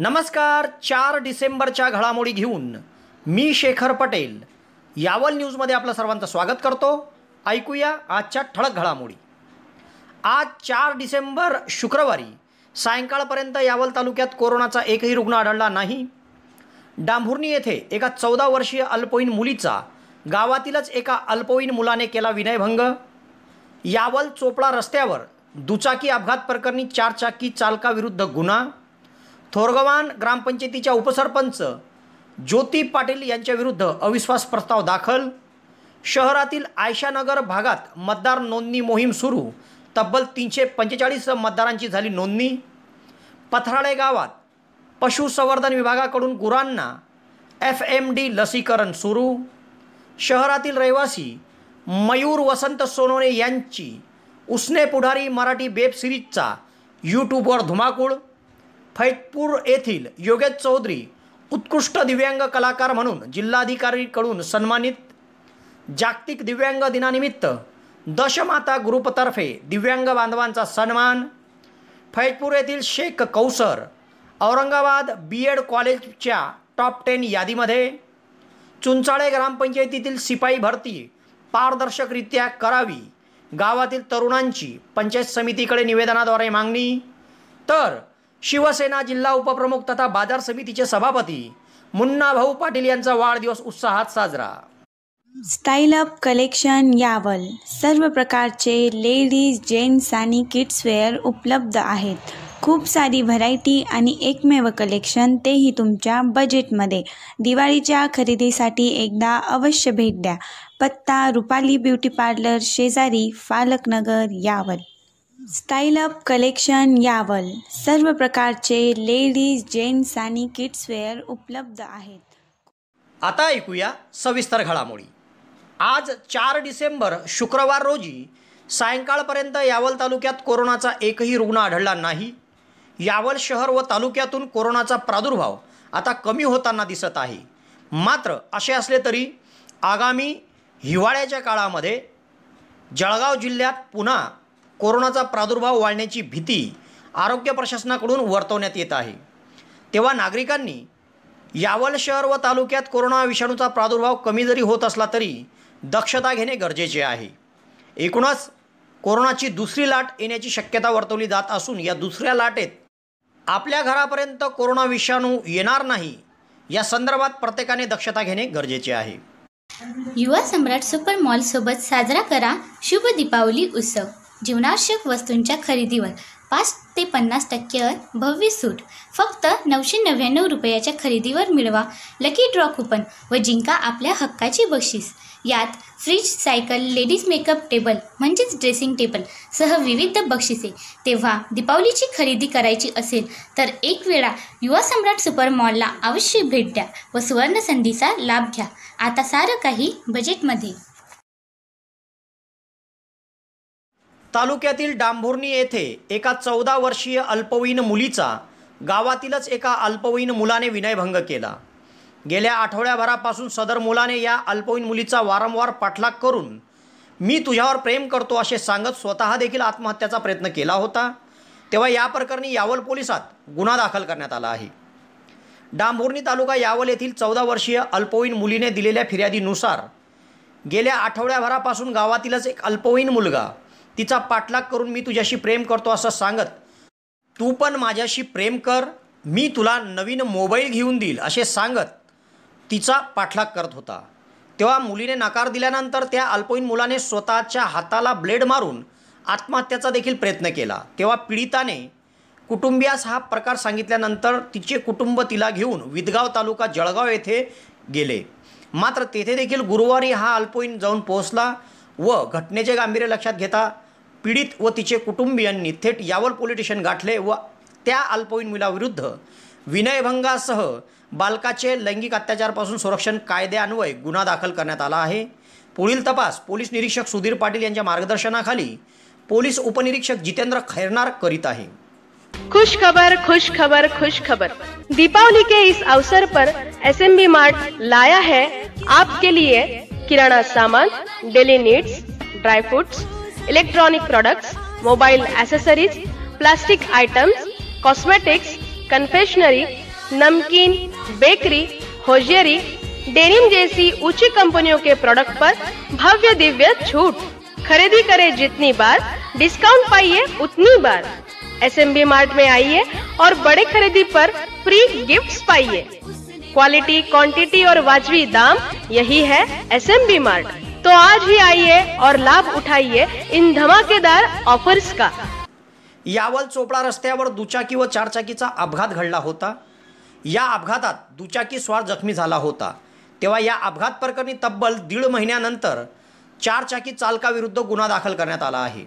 नमस्कार चार डिसेंबरच्या घडामोडी घेऊन मी शेखर पटेल यावल न्यूजमध्ये आपलं सर्वांचं स्वागत करतो ऐकूया आजच्या ठळक घडामोडी आज चार डिसेंबर शुक्रवारी सायंकाळपर्यंत यावल तालुक्यात कोरोनाचा एकही रुग्ण आढळला नाही डांभुर्णी येथे एका चौदा वर्षीय अल्पवयीन मुलीचा गावातीलच एका अल्पवयीन मुलाने केला विनयभंग यावल चोपडा रस्त्यावर दुचाकी अपघात प्रकरणी चारचाकी चालकाविरुद्ध गुन्हा थोरगवान ग्रामपंचायतीच्या उपसरपंच ज्योती पाटील यांच्याविरुद्ध अविश्वास प्रस्ताव दाखल शहरातील आयशानगर भागात मतदार नोंदणी मोहीम सुरू तब्बल तीनशे पंचेचाळीस मतदारांची झाली नोंदणी पथराळे गावात पशुसंवर्धन विभागाकडून गुरांना एफ एम डी लसीकरण सुरू शहरातील रहिवासी मयूर वसंत सोनोने यांची उसने पुढारी मराठी वेब सिरीजचा यूट्यूबवर धुमाकूळ फैतपूर येथील योगेश चौधरी उत्कृष्ट दिव्यांग कलाकार म्हणून जिल्हाधिकारीकडून सन्मानित जागतिक दिव्यांग दिनानिमित्त दशमाता ग्रुपतर्फे दिव्यांग बांधवांचा सन्मान फैजपूर येथील शेख कौसर औरंगाबाद बी एड कॉलेजच्या टॉप टेन यादीमध्ये चुंचाळे ग्रामपंचायतीतील सिपाई भरती पारदर्शकरित्या करावी गावातील तरुणांची पंचायत समितीकडे निवेदनाद्वारे मागणी तर शिवसेना जिल्हा उपप्रमुख तथा बाजार समितीचे सभापती मुन्ना भाऊ पाटील यांचा वाढदिवस उत्साहात साजरा स्टाईल अप कलेक्शन यावल सर्व प्रकारचे लेडीज जेंट्स आणि वेअर उपलब्ध आहेत खूप सारी व्हरायटी आणि एकमेव कलेक्शन तेही तुमच्या बजेटमध्ये दिवाळीच्या खरेदीसाठी एकदा अवश्य भेट द्या पत्ता रुपाली ब्युटी पार्लर शेजारी Phalaknagar Yawal style up collection Yawal सर्व प्रकारचे लेडीज जेंट्स आणि किड्सवेअर उपलब्ध आहेत आता ऐकूया सविस्तर घडामोडी आज चार डिसेंबर शुक्रवार रोजी सायंकाळपर्यंत यावल तालुक्यात कोरोनाचा एकही रुग्ण आढळला नाही यावल शहर व तालुक्यातून कोरोनाचा प्रादुर्भाव आता कमी होताना दिसत आहे मात्र असे असले तरी आगामी हिवाळ्याच्या काळामध्ये जळगाव जिल्ह्यात पुन्हा कोरोनाचा प्रादुर्भाव वाढण्याची भीती आरोग्य प्रशासनाकडून वर्तवण्यात येत आहे तेव्हा नागरिकांनी यावल शहर व तालुक्यात कोरोना विषाणूचा प्रादुर्भाव कमी जरी होत असला तरी दक्षता घेणे गरजेचे आहे एकूणच कोरोनाची दुसरी लाट येण्याची शक्यता वर्तवली जात असून या दुसऱ्या लाटेत आपल्या घरापर्यंत कोरोना विषाणू येणार नाही या संदर्भात प्रत्येकाने दक्षता घेणे गरजेचे आहे युवा सम्राट सुपर मॉल सोबत साजरा करा शुभ दीपावली उत्सव जीवनावश्यक वस्तूंच्या खरेदीवर पाच ते पन्नास टक्के भव्य सूट फक्त नऊशे नव्याण्णव रुपयाच्या खरेदीवर मिळवा लकी ड्रॉ कुपन व जिंका आपल्या हक्काची बक्षीस यात fridge cycle ladies makeup table म्हणजेच ड्रेसिंग टेबल सह विविध बक्षिसे तेव्हा दीपावलीची खरेदी करायची असेल तर एक वेळा युवा सम्राट सुपर मॉलला अवश्य भेट द्या व सुवर्ण संधीचा लाभ घ्या आता सारं काही बजेटमध्ये तालुक्यातील डांभुर्णी येथे एका चौदा वर्षीय अल्पवयीन मुलीचा गावातीलच एका अल्पवयीन मुलाने विनयभंग केला गेल्या आठवड्याभरापासून सदर मुलाने या अल्पवयीन मुलीचा वारंवार पाठलाग करून मी तुझ्यावर प्रेम करतो असे सांगत स्वतः देखील आत्महत्याचा प्रयत्न केला होता तेव्हा या प्रकरणी यावल पोलिसात गुन्हा दाखल करण्यात आला आहे डांभुर्णी तालुका यावल येथील चौदा वर्षीय अल्पवयीन मुलीने दिलेल्या फिर्यादीनुसार गेल्या आठवड्याभरापासून गावातीलच एक अल्पवयीन मुलगा तिचा पाठलाग करून मी तुझ्याशी प्रेम करतो असं सांगत तू पण माझ्याशी प्रेम कर मी तुला नवीन मोबाईल घेऊन देईल असे सांगत तिचा पाठलाग करत होता तेव्हा मुलीने नकार दिल्यानंतर त्या अल्पवयीन मुलाने स्वतःच्या हाताला ब्लेड मारून आत्महत्याचा देखील प्रयत्न केला तेव्हा पीडिताने कुटुंबियास हा प्रकार सांगितल्यानंतर तिचे कुटुंब तिला घेऊन विदगाव तालुका जळगाव येथे गेले मात्र तेथे देखील गुरुवारी हा अल्पवयीन जाऊन पोहोचला व घटनेचे गांभीर्य लक्षात घेता पीडित व तिचे कुटुंबियांनी थेट यावर पोलिटिशन गाठले व त्या अल्पवयीन मुलाविरुद्ध विनयभंगासह बालकाचे लैंगिक अत्याचारपासून संरक्षण कायद्यान्वये गुन्हा दाखल करण्यात आला आहे पुढील तपास पोलीस निरीक्षक सुधीर पाटील यांच्या मार्गदर्शनाखाली पोलीस उपनिरीक्षक जितेंद्र खैरनार करीत आहे खुश खबर खुश खबर खुश खबर दीपावली के इस अवसर पर एस एम बी मार्ट लाया है आपके लिए किराना सामान daily needs dry fruits electronic products, mobile accessories, plastic items, cosmetics, confectionery, namkeen bakery hosiery denim जैसी ऊंची कंपनियों के प्रोडक्ट पर भव्य दिव्य छूट खरीदी करें जितनी बार डिस्काउंट पाइए उतनी बार एस एम बी मार्ट में आइए और बड़े खरीदी पर फ्री गिफ्ट्स पाइए क्वालिटी क्वांटिटी और वाजवी दाम यही है एस एम बी मार्ट तो आज ही आइए और लाभ उठाइए इन धमाकेदार ऑफर्स का यावल चोपडा रस्त्यावर दुचाकी व चारचाकीचा अपघात घडला होता या अपघातात दुचाकी स्वार जखमी झाला होता तेव्हा या अपघात प्रकरणी तब्बल दीड महिन्यानंतर चारचाकी चालकाविरुद्ध गुन्हा दाखल करण्यात आला आहे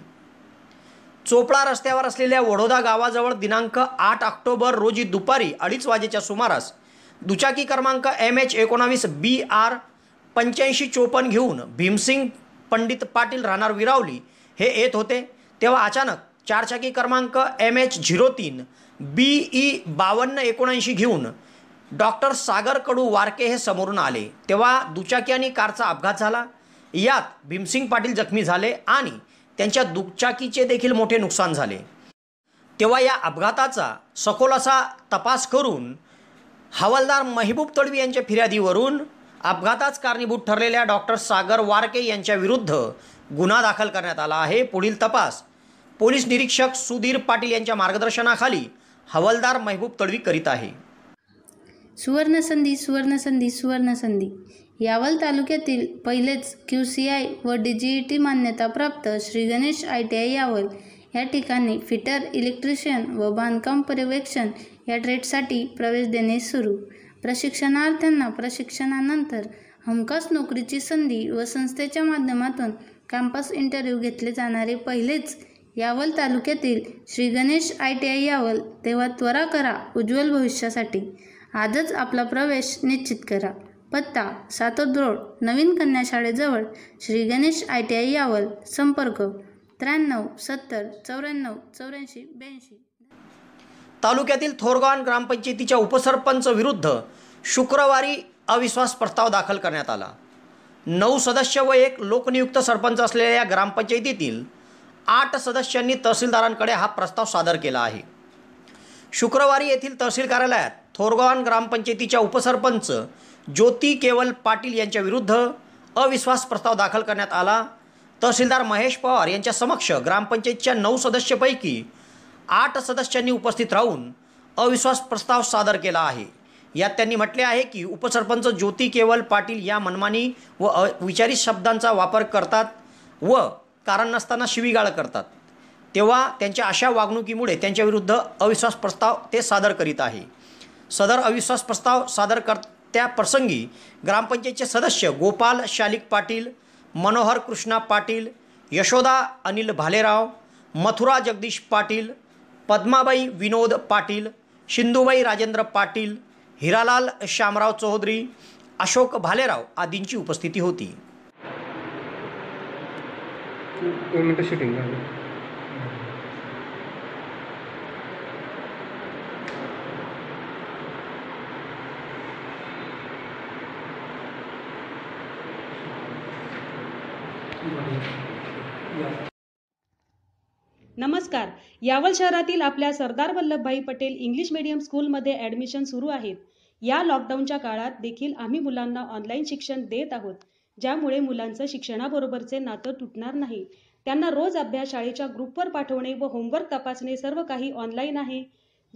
चोपडा रस्त्यावर असलेल्या वडोदा गावाजवळ दिनांक आठ ऑक्टोबर रोजी दुपारी अडीच वाजेच्या सुमारास दुचाकी क्रमांक एम एच एकोणावीस बी आर पंच्याऐंशी चोपन्न घेऊन भीमसिंग पंडित पाटील राहणार विरावली हे येत होते तेव्हा अचानक चारचाकी क्रमांक एम एच झिरो तीन बी ई बावन्न एकोणऐंशी घेऊन डॉक्टर सागर कडू वारके हे समोरून आले तेव्हा दुचाकी आणि कारचा अपघात झाला यात भीमसिंग पाटील जखमी झाले आणि त्यांच्या दुचाकीचे देखील मोठे नुकसान झाले तेव्हा या अपघाताचा सखोल असा तपास करून हवालदार महबूब तडवी यांच्या फिर्यादीवरून अपघाताच कारणीभूत ठरलेल्या डॉक्टर सागर वारके यांच्या विरुद्ध गुन्हा दाखल करण्यात आला आहे पुढील तपास पोलीस निरीक्षक सुधीर पाटील यांच्या मार्गदर्शनाखाली हवालदार महबूब तडवी करीत आहे सुवर्णसंधी सुवर्णसंधी सुवर्णसंधी यावल तालुक्यातील पहिलेच क्यू सी आय व डी जी ई टी मान्यताप्राप्त Shri Ganesh I T I Yawal या ठिकाणी फिटर इलेक्ट्रिशियन व बांधकाम पर्यवेक्षण या ट्रेडसाठी प्रवेश देणे सुरू प्रशिक्षणार्थ्यांना प्रशिक्षणानंतर हमखास नोकरीची संधी व संस्थेच्या माध्यमातून कॅम्पस इंटरव्ह्यू घेतले जाणारे पहिलेच यावल तालुक्यातील Shri Ganesh I T I Yawal तेव्हा त्वरा करा उज्ज्वल भविष्यासाठी आजच आपला प्रवेश निश्चित करा पत्ता सातोद नवीन कन्या शाळेजवळ Shri Ganesh I T I Yawal संपर्क त्र्याण्णव सत्तर चौऱ्याण्णव चौऱ्याऐंशी ब्याऐंशी तालुक्यातील थोरगाव ग्रामपंचायतीच्या उपसरपंच विरुद्ध शुक्रवारी अविश्वास प्रस्ताव दाखल करण्यात आला नऊ सदस्य व एक लोकनियुक्त सरपंच असलेल्या या ग्रामपंचायतीतील आठ सदस्यांनी तहसीलदारांकडे हा प्रस्ताव सादर केला आहे शुक्रवारी येथील तहसील कार्यालयात थोरगाव ग्रामपंचायतीच्या उपसरपंच ज्योती केवल पाटील यांच्याविरुद्ध अविश्वास प्रस्ताव दाखल करण्यात आला तहसीलदार महेश पवार यांच्या समक्ष ग्रामपंचायतच्या नऊ सदस्यपैकी आठ सदस्यांनी उपस्थित राहून अविश्वास प्रस्ताव सादर केला आहे यात त्यांनी म्हटले आहे की उपसरपंच ज्योती केवल पाटील या मनमानी व विचारित शब्दांचा वापर करतात व कारण नसताना शिवीगाळ करतात तेव्हा त्यांच्या अशा वागणुकीमुळे त्यांच्याविरुद्ध अविश्वास प्रस्ताव ते सादर करीत आहे सदर अविश्वास प्रस्ताव सादर त्या प्रसंगी ग्रामपंचायतचे सदस्य गोपाल शालिक पाटील मनोहर कृष्णा पाटील यशोदा अनिल भालेराव मथुरा जगदीश पाटील पद्माबाई विनोद पाटील शिंदूबाई राजेंद्र पाटील हिरालाल श्यामराव चौधरी अशोक भालेराव आदींची उपस्थिती होती नमस्कार यावल शहरातील आपल्या सरदार वल्लभभाई पटेल इंग्लिश मीडियम स्कूलमध्ये ॲडमिशन सुरू आहेत या लॉकडाऊनच्या काळात देखील आम्ही मुलांना ऑनलाईन शिक्षण देत आहोत ज्यामुळे मुलांचं शिक्षणाबरोबरचे नातं तुटणार नाही त्यांना रोज अभ्यास शाळेच्या ग्रुपवर पाठवणे व होमवर्क तपासणे सर्व काही ऑनलाईन आहे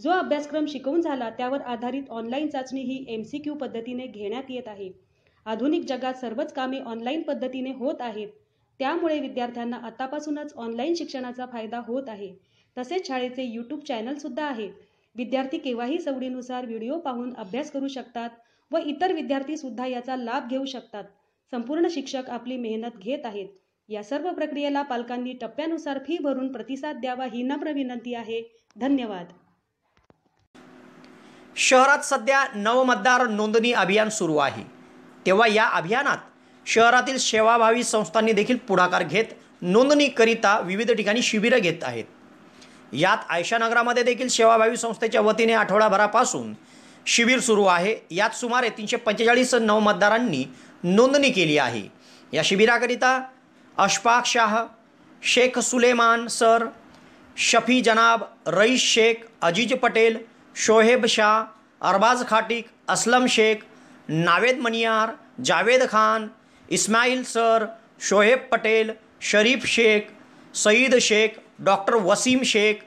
जो अभ्यासक्रम शिकवून झाला त्यावर आधारित ऑनलाईन चाचणी ही एम सी क्यू पद्धतीने घेण्यात येत आहे आधुनिक जगात सर्वच कामे ऑनलाईन पद्धतीने होत आहेत त्यामुळे विद्यार्थ्यांना आतापासूनच ऑनलाईन शिक्षणाचा फायदा होत आहे तसेच शाळेचे यूट्यूब चॅनलसुद्धा आहे विद्यार्थी केव्हाही सवडीनुसार व्हिडिओ पाहून अभ्यास करू शकतात व इतर विद्यार्थीसुद्धा याचा लाभ घेऊ शकतात संपूर्ण शिक्षक आपली मेहनत घेत आहेत या सर्व प्रक्रियेला पालकांनी टप्प्यानुसार फी भरून प्रतिसाद द्यावा ही नम्र विनंती आहे धन्यवाद शहरात सध्या नवमतदार नोंदणी अभियान सुरू आहे तेव्हा या अभियानात शहरातील सेवाभावी संस्थांनी देखील पुढाकार घेत नोंदणीकरिता विविध ठिकाणी शिबिरं घेत आहेत यात आयशानगरामध्ये देखील सेवाभावी संस्थेच्या वतीने आठवडाभरापासून शिबिर सुरू आहे यात सुमारे तीनशे पंचेचाळीस नऊ मतदारांनी नोंदणी केली आहे या शिबिराकरिता अशफाक शाह शेख सुलेमान सर शफी जनाब रईस शेख अजिज पटेल शोहेब शाह अरबाज खाटिक असलम शेख नावेद मनियार जावेद खान इस्माईल सर शोहेब पटेल शरीफ शेख सईद शेख डॉक्टर वसीम शेख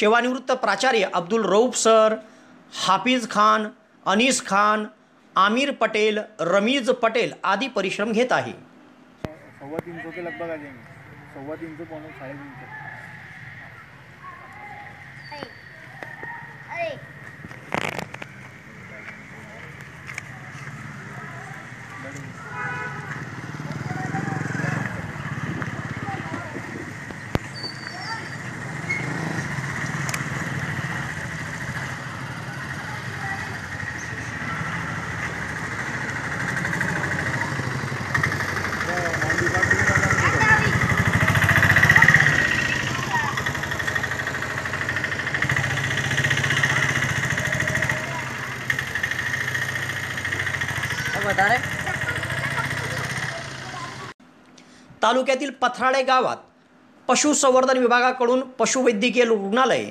सेवानिवृत्त प्राचार्य अब्दुल रऊफ सर हाफिज खान अनीस खान आमिर पटेल रमीज पटेल आदी परिश्रम घेत आहे तालुक्यातील पथराळे गावात पशुसंवर्धन विभागाकडून पशुवैद्यकीय रुग्णालय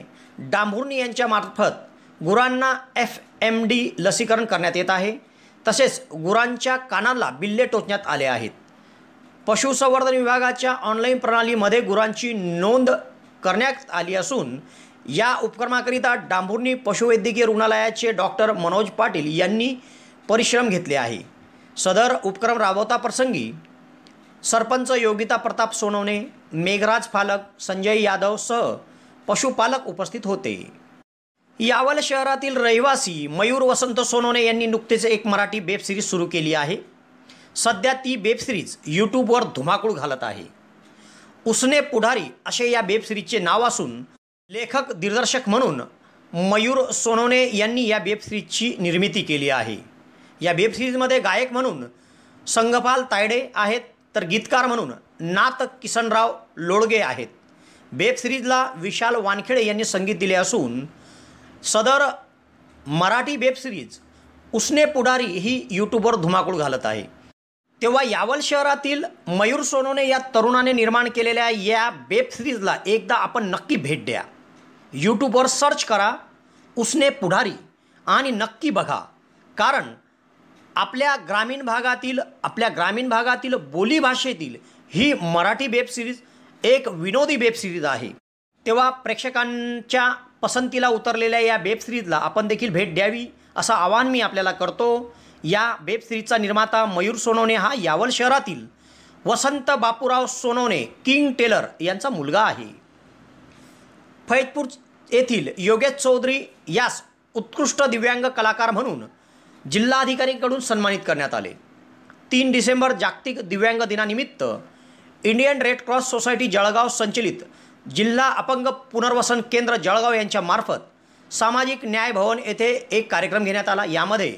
डांभुर्णी यांच्या मार्फत गुरांना एफ एम डी लसीकरण करण्यात येत आहे तसेच गुरांच्या कानाला बिल्ले टोचण्यात आले आहेत पशुसंवर्धन विभागाच्या ऑनलाईन प्रणालीमध्ये गुरांची नोंद करण्यात आली असून या उपक्रमाकरिता डांभुर्णी पशुवैद्यकीय रुग्णालयाचे डॉक्टर मनोज पाटील यांनी परिश्रम घेतले आहे सदर उपक्रम राबवता प्रसंगी सरपंच योगिता प्रताप सोनवणे मेघराज फालक संजय यादवसह पशुपालक उपस्थित होते यावल शहरातील रहिवासी मयूर वसंत सोनवणे यांनी नुकतेच एक मराठी वेब सिरीज सुरू केली आहे सध्या ती वेब सिरीज यूट्यूबवर धुमाकूळ घालत आहे उसने पुढारी असे या वेब सिरीजचे नाव असून लेखक दिग्दर्शक म्हणून मयूर सोनवणे यांनी या वेब सिरीजची निर्मिती केली आहे या वेब सिरीजमध्ये गायक म्हणून संगपाल तायडे आहेत तर गीतकार म्हणून नात किसनराव लोळगे आहेत वेब सिरीजला विशाल वानखेडे यांनी संगीत दिले असून सदर मराठी वेब सिरीज उसने पुढारी ही यूट्यूबवर धुमाकूळ घालत आहे तेव्हा यावल शहरातील मयूर सोनोने या तरुणाने निर्माण केलेल्या या वेब सिरीजला एकदा आपण नक्की भेट द्या यूट्यूबवर सर्च करा उसने पुढारी आणि नक्की बघा कारण आपल्या ग्रामीण भागातील आपल्या ग्रामीण भागातील बोलीभाषेतील ही मराठी वेब सिरीज एक विनोदी वेब सिरीज आहे तेव्हा प्रेक्षकांच्या पसंतीला उतरलेल्या या वेब सिरीजला आपण देखील भेट द्यावी असं आवाहन मी आपल्याला करतो या वेब सिरीजचा निर्माता मयूर सोनोने हा यावल शहरातील वसंत बापूराव सोनवणे किंग टेलर यांचा मुलगा आहे फैजपूर येथील योगेश चौधरी यास उत्कृष्ट दिव्यांग कलाकार म्हणून जिल्हाधिकारीकडून सन्मानित करण्यात आले तीन डिसेंबर जागतिक दिव्यांग दिनानिमित्त Indian Red Cross society Jalgaon संचलित जिल्हा अपंग पुनर्वसन केंद्र जळगाव यांच्या मार्फत सामाजिक न्याय भवन येथे एक कार्यक्रम घेण्यात आला यामध्ये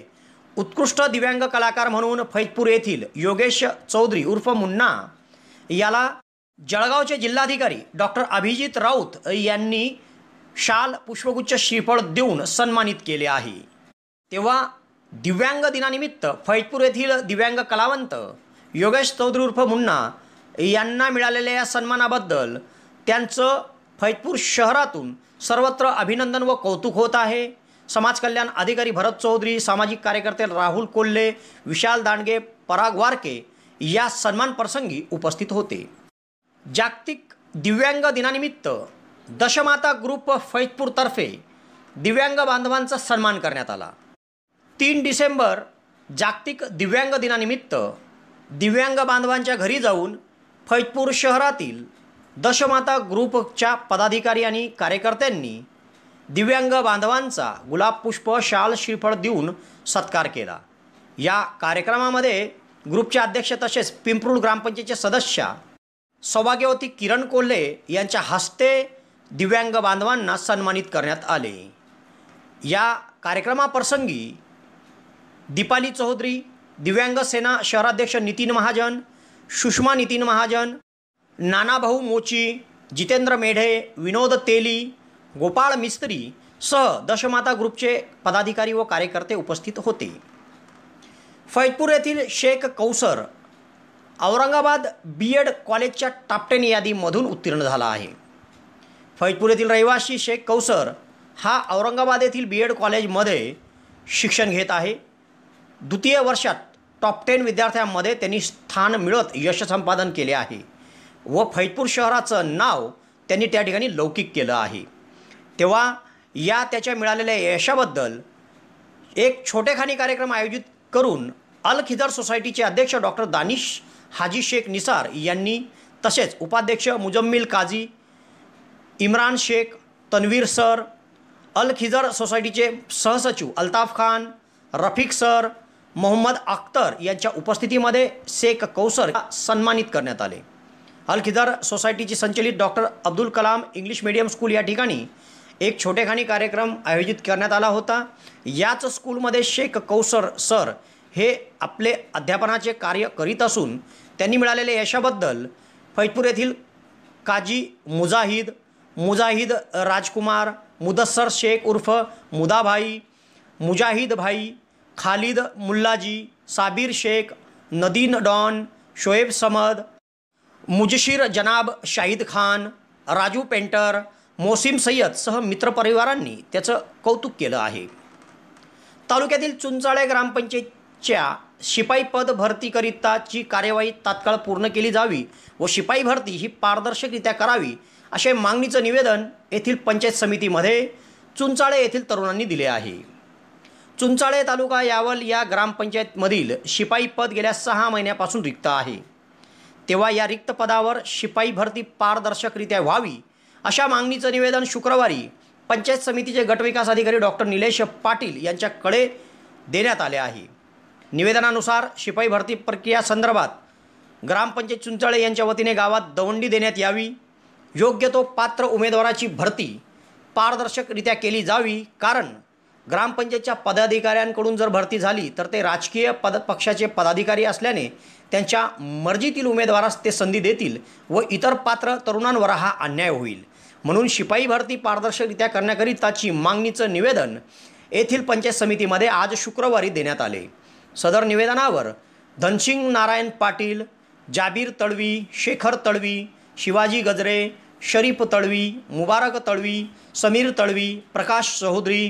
उत्कृष्ट दिव्यांग कलाकार म्हणून फैजपूर येथील योगेश चौधरी उर्फ मुन्ना याला जळगावचे जिल्हाधिकारी डॉक्टर अभिजित राऊत यांनी शाल पुष्पगुच्छ श्रीफळ देऊन सन्मानित केले आहे तेव्हा दिव्यांग दिनानिमित्त फैजपूर येथील दिव्यांग कलावंत योगेश चौधरी उर्फ मुन्ना यांना मिळालेल्या या सन्मानाबद्दल त्यांचं फैजपूर शहरातून सर्वत्र अभिनंदन व कौतुक होत आहे समाज कल्याण अधिकारी भरत चौधरी सामाजिक कार्यकर्ते राहुल कोल्हे विशाल दांडगे पराग वारके या सन्मान प्रसंगी उपस्थित होते जागतिक दिव्यांग दिनानिमित्त दशमाता ग्रुप फैजपूरतर्फे दिव्यांग बांधवांचा सन्मान करण्यात आला तीन डिसेंबर जागतिक दिव्यांग दिनानिमित्त दिव्यांग बांधवांच्या घरी जाऊन फैजपूर शहरातील दशमाता ग्रुपच्या पदाधिकारी आणि कार्यकर्त्यांनी दिव्यांग बांधवांचा गुलाब पुष्प शाल श्रीफळ देऊन सत्कार केला या कार्यक्रमामध्ये ग्रुपचे अध्यक्ष तसेच पिंपरूळ ग्रामपंचायतीचे सदस्या सौभाग्यवती किरण कोल्हे यांच्या हस्ते दिव्यांग बांधवांना सन्मानित करण्यात आले या कार्यक्रमाप्रसंगी दीपाली चौधरी दिव्यांग सेना शहराध्यक्ष नितीन महाजन सुषमा नितीन महाजन नानाभाऊ मोची जितेंद्र मेढे विनोद तेली गोपाळ मिस्त्री सह दशमाता ग्रुपचे पदाधिकारी व कार्यकर्ते उपस्थित होते फैजपूर येथील शेख कौसर औरंगाबाद बी एड कॉलेजच्या टापटेन यादीमधून उत्तीर्ण झाला आहे फैजपूर येथील रहिवासी शेख कौसर हा औरंगाबाद येथील बी एड कॉलेजमध्ये शिक्षण घेत आहे द्वितीय वर्षात टॉप टेन विद्यार्थ्यांमध्ये त्यांनी स्थान मिळत यश संपादन केले आहे व फैजपूर शहराचं नाव त्यांनी त्या ठिकाणी लौकिक केलं आहे तेव्हा या त्याच्या मिळालेल्या यशाबद्दल एक छोटेखानी कार्यक्रम आयोजित करून अल खिदर सोसायटीचे अध्यक्ष डॉक्टर दानिश हाजी शेख निसार यांनी तसेच उपाध्यक्ष मुजम्मिल काझी इम्रान शेख तन्वीर सर अल खिजर सोसायटीचे सहसचिव अल्ताफ खान रफिक सर मोहम्मद अख्तर यांच्या उपस्थितीमध्ये शेख कौसर सन्मानित करण्यात आले अलखिदार सोसायटीची संचलित doctor Abdul Kalam English medium school या ठिकाणी एक छोटेखानी कार्यक्रम आयोजित करण्यात आला होता याच स्कूलमध्ये शेख कौसर सर हे आपले अध्यापनाचे कार्य करीत असून त्यांनी मिळालेल्या यशाबद्दल फैजपूर येथील काजी मुजाहिद मुजाहिद राजकुमार मुदस्सर शेख उर्फ मुदाभाई मुजाहिद भाई खालिद मुल्लाजी साबीर शेख नदीन डॉन शोएब समद मुजशीर जनाब शाहिद खान राजू पेंटर मोसिम सय्यदसह मित्रपरिवारांनी त्याचं कौतुक केलं आहे तालुक्यातील चुंचाळे ग्रामपंचायतच्या शिपाई पद भरतीकरिताची कार्यवाही तात्काळ पूर्ण केली जावी व शिपाई भरती ही पारदर्शकरित्या करावी असे मागणीचं निवेदन येथील पंचायत समितीमध्ये चुंचाळे येथील तरुणांनी दिले आहे चुंचाळे तालुका यावल या ग्रामपंचायतमधील शिपाई पद गेल्या सहा महिन्यापासून रिक्त आहे तेव्हा या रिक्त पदावर शिपाई भरती पारदर्शकरित्या व्हावी अशा मागणीचं निवेदन शुक्रवारी पंचायत समितीचे गटविकास अधिकारी डॉक्टर निलेश पाटील यांच्याकडे देण्यात आले आहे निवेदनानुसार शिपाई भरती प्रक्रिया संदर्भात ग्रामपंचायत चुंचाळे यांच्या वतीने गावात दवंडी देण्यात यावी योग्य तो पात्र उमेदवाराची भरती पारदर्शकरित्या केली जावी कारण ग्रामपंचायतच्या पदाधिकाऱ्यांकडून जर भरती झाली तर ते राजकीय पद पक्षाचे पदाधिकारी असल्याने त्यांच्या मर्जीतील उमेदवारास ते संधी देतील व इतर पात्र तरुणांवर हा अन्याय होईल म्हणून शिपाई भरती पारदर्शकरित्या करण्याकरिताची मागणीचं निवेदन येथील पंचायत समितीमध्ये आज शुक्रवारी देण्यात आले सदर निवेदनावर धनसिंग नारायण पाटील जाबीर तळवी शेखर तळवी शिवाजी गजरे शरीफ तळवी मुबारक तळवी समीर तळवी प्रकाश चौधरी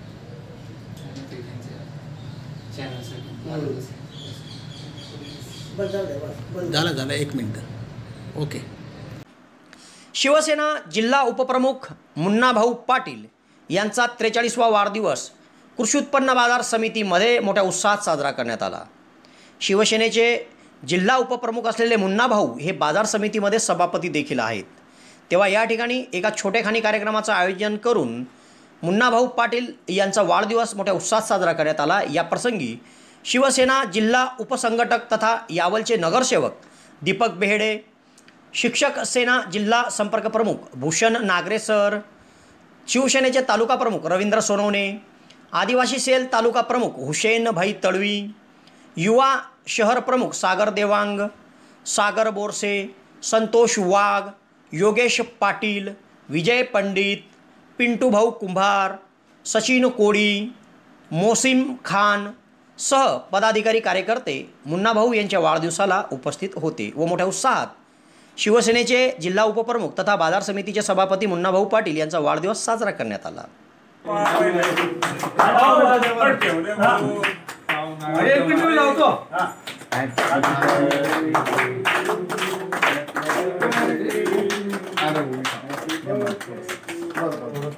एक मिनिट ओके शिवसेना जिल्हा उपप्रमुख मुन्नाभाऊ पाटील यांचा त्रेचाळीसवा वाढदिवस कृषी उत्पन्न बाजार समितीमध्ये मोठ्या उत्साहात साजरा करण्यात आला शिवसेनेचे जिल्हा उपप्रमुख असलेले मुन्नाभाऊ हे बाजार समितीमध्ये सभापती देखील आहेत तेव्हा या ठिकाणी एका छोटेखानी कार्यक्रमाचं आयोजन करून मुन्नाभाऊ पाटील यांचा वाढदिवस मोठ्या उत्साहात साजरा करण्यात आला या प्रसंगी शिवसेना जिल्हा उपसंघटक तथा यावलचे नगरसेवक दीपक बेहडे शिक्षक सेना जिल्हा संपर्क प्रमुख भूषण नागरे सर शिवसेनेचे तालुका प्रमुख रवींद्र सोनवणे आदिवासी सेल तालुका प्रमुख हुसेन भाई तळवी युवा शहर प्रमुख सागर देवांग सागर बोरसे संतोष वाघ योगेश पाटील विजय पंडित पिंटू भाऊ कुंभार सचिन कोळी मोसिम खान सह पदाधिकारी कार्यकर्ते मुन्ना भाऊ यांच्या वाढदिवसाला उपस्थित होते व मोठ्या उत्साहात शिवसेनेचे जिल्हा उपप्रमुख तथा बाजार समितीचे सभापती मुन्नाभाऊ पाटील यांचा वाढदिवस साजरा करण्यात आला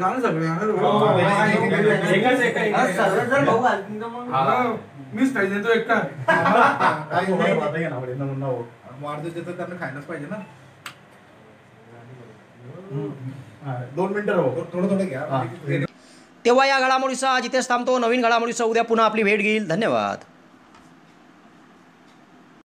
झालं सगळे मीच पाहिजे तो एकटा वाढदिवस येतो त्यांना खायलाच पाहिजे ना दोन मिनिटं थोडं थोडं घ्या म्हणजे तेव्हा या घडामोडीचा जिथेच थांबतो नवीन घडामोडीचा उद्या पुन्हा आपली भेट घेईल धन्यवाद